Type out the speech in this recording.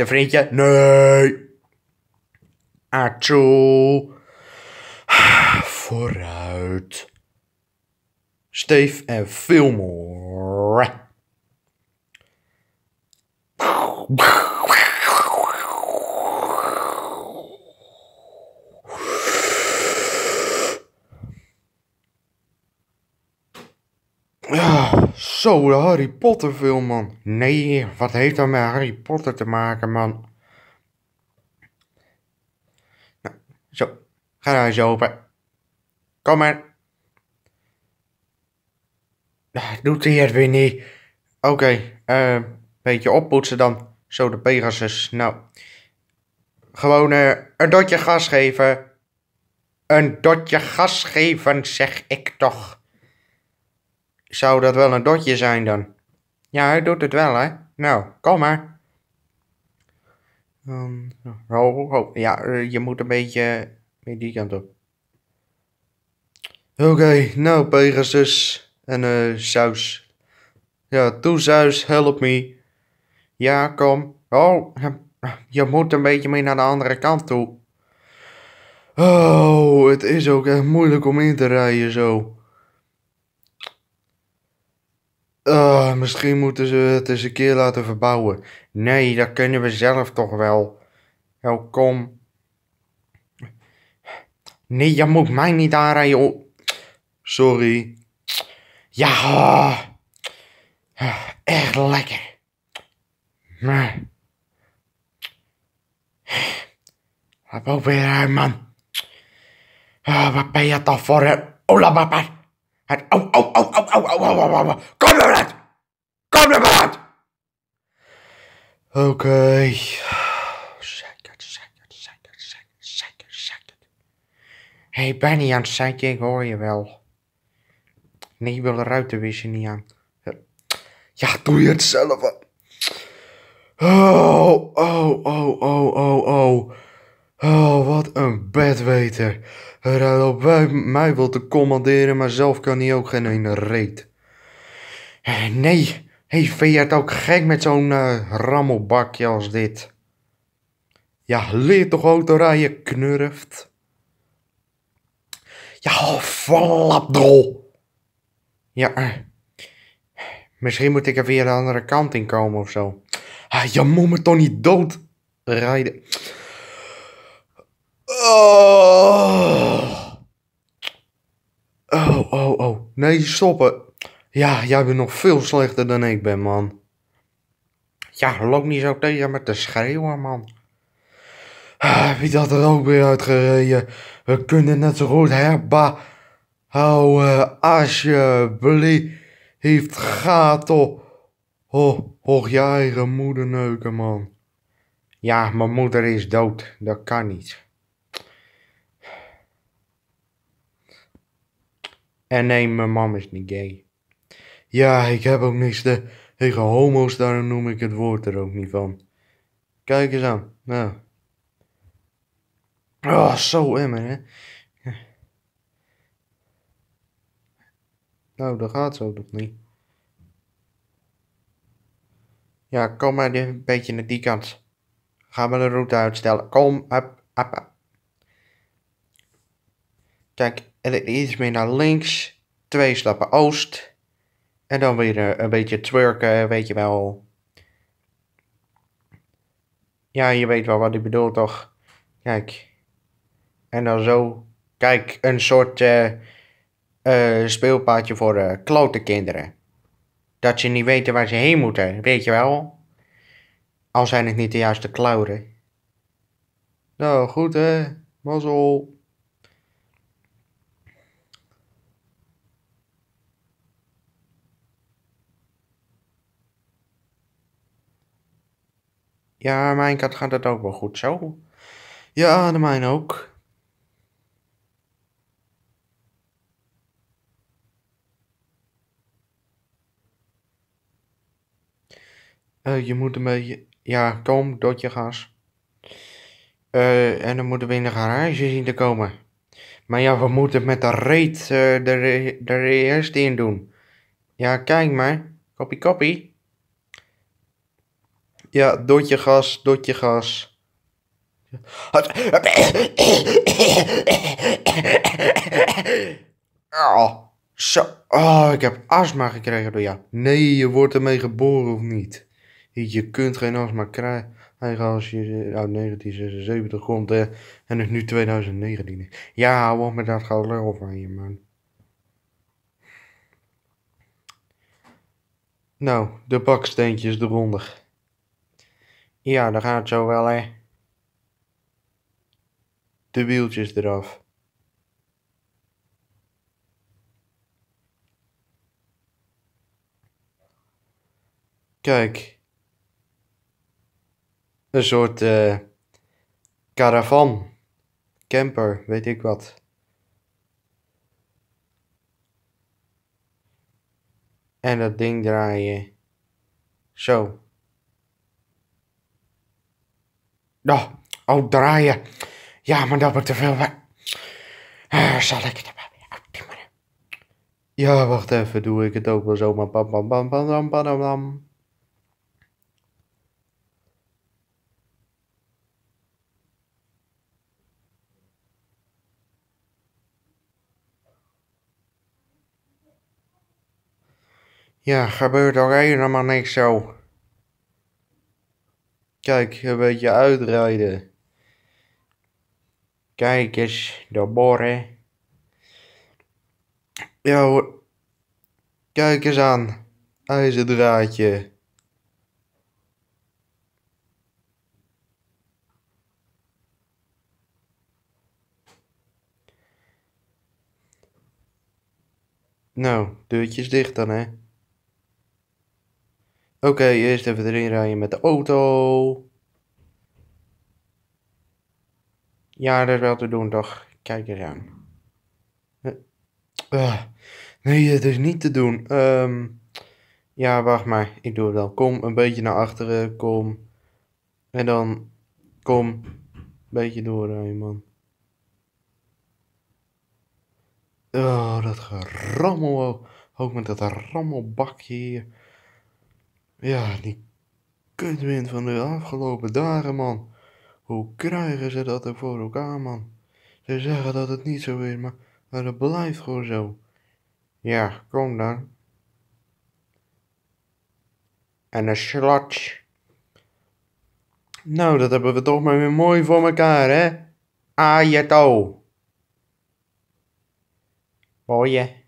Zijn vriendje, nee. Atjoe. Vooruit. Steve en Fillmore. Zo, de Harry Potter film, man. Nee, wat heeft dat met Harry Potter te maken, man? Nou, zo. Ga nou eens open. Kom maar. Doet hij het weer niet. Oké, okay, eh, beetje oppoetsen dan. Zo, de Pegasus. Nou, gewoon eh, een dotje gas geven. Een dotje gas geven, zeg ik toch. Zou dat wel een dotje zijn dan? Ja, hij doet het wel, hè? Nou, kom maar. oh, oh, ja, eh, je moet een beetje meer die kant op. Oké, nou Pegasus en eh, Zeus. Ja, toe Zeus, help me. Ja, kom. Oh, je moet een beetje meer naar de andere kant toe. Oh, het is ook echt moeilijk om in te rijden zo. Ah, misschien moeten ze het eens een keer laten verbouwen. Nee, dat kunnen we zelf toch wel. Nou, kom. Nee, je moet mij niet aanrijden. Oh. Sorry. Ja. Echt lekker. Maar. Laat ook weer uit, man. Ah, wat ben je toch voor een... Oh, Het Het Au, au, au, au, au, au, au, au. Kom naar uit! Kom naar maar Oké. Okay. Zeker, zeker, zeker, zeker, zeker, zeker. Hé, hey, ben niet aan het zeiken, ik hoor je wel. Nee, je wil eruit, daar je niet aan. Ja, doe je het zelf. Oh, oh, oh, oh, oh, oh. Oh, wat een bedweter. Hij nou op mij wil te commanderen, maar zelf kan hij ook geen ene reet. Eh, nee, hey, vind je het ook gek met zo'n eh, rammelbakje als dit? Ja, leer toch rijden, knurft. Ja, flapdrol. Ja, eh. misschien moet ik er weer de andere kant in komen of zo. Ah, je moet me toch niet dood rijden. Oh. oh. Oh, oh, Nee, stoppen. Ja, jij bent nog veel slechter dan ik ben, man. Ja, loop niet zo tegen met te schreeuwen, man. wie ah, dat er ook weer uitgereden? We kunnen net zo goed herba... Houden, alsjeblieft. heeft gaten. Oh, hoog je eigen moeder neuken, man. Ja, mijn moeder is dood. Dat kan niet. En nee, mijn mama is niet gay. Ja, ik heb ook niks te, tegen homo's, daarom noem ik het woord er ook niet van. Kijk eens aan. Nou. Oh, zo emmer, hè. Nou, dat gaat zo toch niet. Ja, kom maar een beetje naar die kant. Ga maar de route uitstellen. Kom, up, Kijk, en iets meer naar links. Twee stappen oost. En dan weer eh, een beetje twerken, weet je wel. Ja, je weet wel wat ik bedoel, toch? Kijk. En dan zo. Kijk, een soort uh, speelpaadje voor uh, klote kinderen. Dat ze niet weten waar ze heen moeten, weet je wel? Al zijn het niet de juiste klauwen. Nou, goed hè, mazzel. Ja, mijn kat gaat het ook wel goed zo. Ja, de mijne ook. Eh, je moet een beetje... Ja, Tom, dotje gas. Eh, en dan moeten we in de garage zien te komen. Maar ja, we moeten met de reet uh, de, in doen. Ja, kijk maar. Koppie, koppie. Ja, dotje gas, dotje gas. Oh, zo. Oh, ik heb astma gekregen door jou. Nee, je wordt ermee geboren of niet. Je kunt geen astma krijgen als je uit nou, 1976 komt en het nu 2019 Ja, hou op met dat gelul van je, man. Nou, de baksteentjes eronder. Ja, dan gaat het zo wel, hè. De wieltjes eraf. Kijk. Een soort uh, caravan. Camper, weet ik wat. En dat ding draaien. zo. Nou, oh draaien. Ja, maar dat wordt ik te veel ah, zal ik het erbij Ja, wacht even. Doe ik het ook wel zomaar. Maar bam, bam, bam, bam, bam, bam. Ja, gebeurt ook helemaal niks zo. Kijk, een beetje uitrijden. Kijk eens, daar Ja hoor. Kijk eens aan. IJzerdraadje. Nou, deurtjes dicht dan hè. Oké, eerst even erin rijden met de auto. Ja, dat is wel te doen, toch? Kijk eens aan. Eh, eh, nee, dat is niet te doen. Ehm, ja, wacht maar. Ik doe het wel. Kom een beetje naar achteren. Kom. En dan. Kom. Een beetje doorrijden, man. Oh, dat gerammel. Ook met dat rammelbakje hier. Ja, die kutwind van de afgelopen dagen, man. Hoe krijgen ze dat er voor elkaar, man? Ze zeggen dat het niet zo is, maar, dat het blijft gewoon zo. Ja, kom dan. En een slot. Nou, dat hebben we toch maar weer mooi voor elkaar, hè? Ajato. Oh